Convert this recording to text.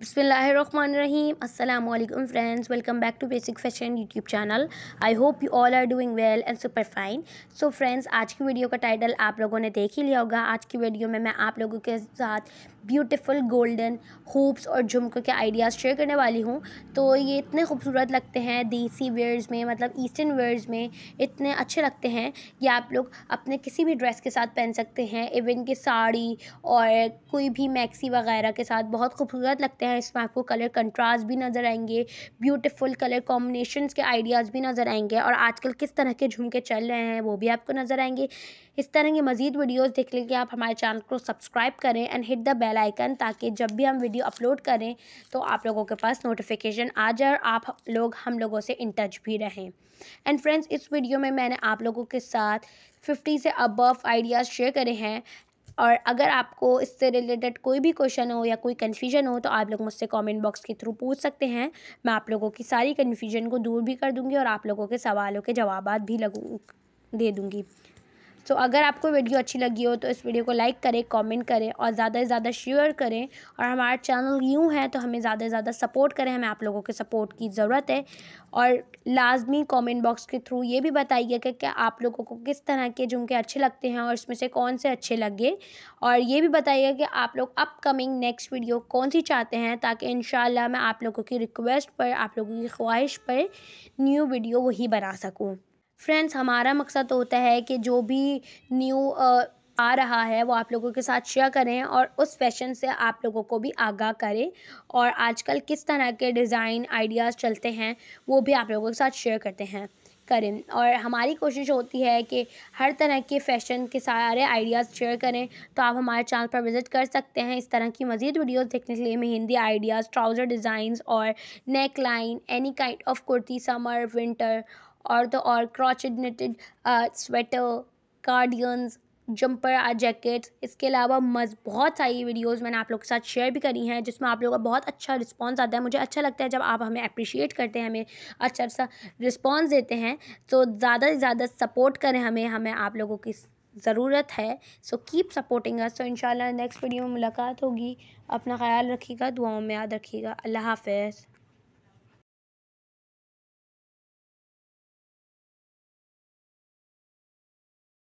बसमीम अल्लाम friends welcome back to basic fashion YouTube channel I hope you all are doing well and super fine so friends आज की video का title आप लोगों ने देख ही लिया होगा आज की वीडियो में मैं आप लोगों के साथ ब्यूटीफुल गोल्डन हुप्स और झुमकों के आइडियाज़ शेयर करने वाली हूँ तो ये इतने खूबसूरत लगते हैं देसी वेयर्स में मतलब ईस्टर्न वेयर्स में इतने अच्छे लगते हैं कि आप लोग अपने किसी भी ड्रेस के साथ पहन सकते हैं इवन कि साड़ी और कोई भी मैक्सी वगैरह के साथ बहुत खूबसूरत लगते हैं हैं इसमें आपको कलर कंट्रास्ट भी नज़र आएंगे ब्यूटीफुल कलर कॉम्बिनेशन के आइडियाज़ भी नज़र आएंगे और आजकल किस तरह के झुमके चल रहे हैं वो भी आपको नज़र आएंगे इस तरह के मज़ीद वीडियोज़ देख लेंगे आप हमारे चैनल को सब्सक्राइब करें and hit the bell icon ताकि जब भी हम वीडियो अपलोड करें तो आप लोगों के पास नोटिफिकेशन आ जाए और आप लोग हम लोगों से इन टच भी रहें एंड फ्रेंड्स इस वीडियो में मैंने आप लोगों के साथ फिफ्टी से अबव आइडियाज़ शेयर करे हैं और अगर आपको इससे रिलेटेड कोई भी क्वेश्चन हो या कोई कन्फ्यूजन हो तो आप लोग मुझसे कॉमेंट बॉक्स के थ्रू पूछ सकते हैं मैं आप लोगों की सारी कन्फ्यूजन को दूर भी कर दूँगी और आप लोगों के सवालों के जवाब भी लगू दे दूँगी सो so, अगर आपको वीडियो अच्छी लगी हो तो इस वीडियो को लाइक करें कमेंट करें और ज़्यादा से ज़्यादा शेयर करें और हमारा चैनल यूँ है तो हमें ज़्यादा से ज़्यादा सपोर्ट करें हमें आप लोगों के सपोर्ट की ज़रूरत है और लाजमी कमेंट बॉक्स के थ्रू ये भी बताइए कि क्या आप लोगों को किस तरह के झुमके अच्छे लगते हैं और इसमें से कौन से अच्छे लगे और ये भी बताइए कि आप लोग अपकमिंग नेक्स्ट वीडियो कौन सी चाहते हैं ताकि इन मैं आप लोगों की रिक्वेस्ट पर आप लोगों की ख्वाहिश पर न्यू वीडियो वही बना सकूँ फ्रेंड्स हमारा मकसद होता है कि जो भी न्यू आ रहा है वो आप लोगों के साथ शेयर करें और उस फैशन से आप लोगों को भी आगाह करें और आजकल किस तरह के डिज़ाइन आइडियाज़ चलते हैं वो भी आप लोगों के साथ शेयर करते हैं करें और हमारी कोशिश होती है कि हर तरह के फैशन के सारे आइडियाज़ शेयर करें तो आप हमारे चैनल पर विज़िट कर सकते हैं इस तरह की मज़ीद वीडियोस देखने के लिए मेहंदी आइडियाज़ ट्राउज़र डिज़ाइंस और neck line any kind of kurti summer winter और तो और crochet netted sweater cardigans jumper आ जैकेट्स इसके अलावा मज़ बहुत सारी वीडियोस मैंने आप लोग के साथ शेयर भी करी हैं जिसमें आप लोगों का बहुत अच्छा रिस्पांस आता है मुझे अच्छा लगता है जब आप हमें अप्रिशिएट करते हैं हमें अच्छा सा रिस्पांस देते हैं तो ज़्यादा से ज़्यादा सपोर्ट करें हमें हमें आप लोगों की ज़रूरत है so keep supporting so in next video में मुलाकात होगी अपना ख्याल रखिएगा दुआओं में याद रखिएगा अल्लाह हाफ